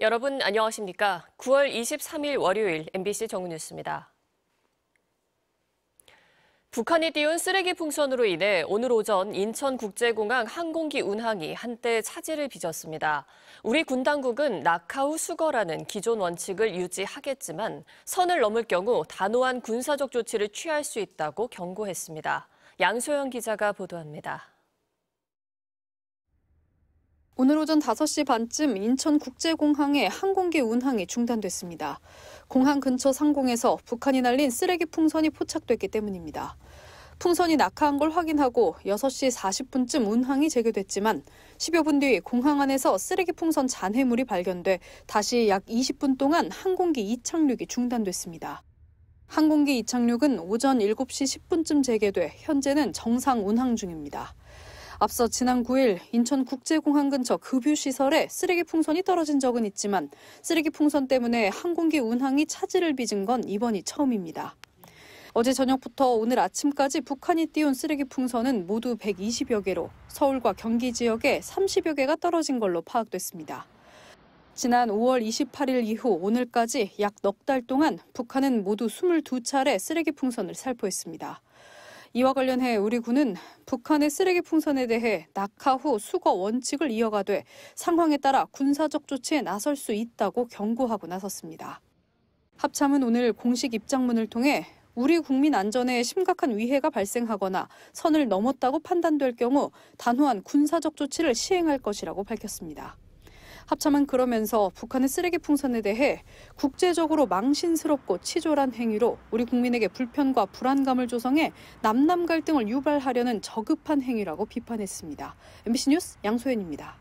여러분 안녕하십니까? 9월 23일 월요일 MBC 정우뉴스입니다. 북한이 띄운 쓰레기 풍선으로 인해 오늘 오전 인천국제공항 항공기 운항이 한때 차질을 빚었습니다. 우리 군 당국은 낙하우 수거라는 기존 원칙을 유지하겠지만 선을 넘을 경우 단호한 군사적 조치를 취할 수 있다고 경고했습니다. 양소영 기자가 보도합니다. 오늘 오전 5시 반쯤 인천국제공항의 항공기 운항이 중단됐습니다. 공항 근처 상공에서 북한이 날린 쓰레기 풍선이 포착됐기 때문입니다. 풍선이 낙하한 걸 확인하고 6시 40분쯤 운항이 재개됐지만 10여 분 뒤 공항 안에서 쓰레기 풍선 잔해물이 발견돼 다시 약 20분 동안 항공기 이착륙이 중단됐습니다. 항공기 이착륙은 오전 7시 10분쯤 재개돼 현재는 정상 운항 중입니다. 앞서 지난 9일 인천국제공항 근처 급유시설에 쓰레기 풍선이 떨어진 적은 있지만 쓰레기 풍선 때문에 항공기 운항이 차질을 빚은 건 이번이 처음입니다. 어제 저녁부터 오늘 아침까지 북한이 띄운 쓰레기 풍선은 모두 120여 개로 서울과 경기 지역에 30여 개가 떨어진 걸로 파악됐습니다. 지난 5월 28일 이후 오늘까지 약 넉 달 동안 북한은 모두 22차례 쓰레기 풍선을 살포했습니다. 이와 관련해 우리 군은 북한의 쓰레기 풍선에 대해 낙하 후 수거 원칙을 이어가되 상황에 따라 군사적 조치에 나설 수 있다고 경고하고 나섰습니다. 합참은 오늘 공식 입장문을 통해 우리 국민 안전에 심각한 위해가 발생하거나 선을 넘었다고 판단될 경우 단호한 군사적 조치를 시행할 것이라고 밝혔습니다. 합참은 그러면서 북한의 쓰레기 풍선에 대해 국제적으로 망신스럽고 치졸한 행위로 우리 국민에게 불편과 불안감을 조성해 남남 갈등을 유발하려는 저급한 행위라고 비판했습니다. MBC 뉴스 양소연입니다.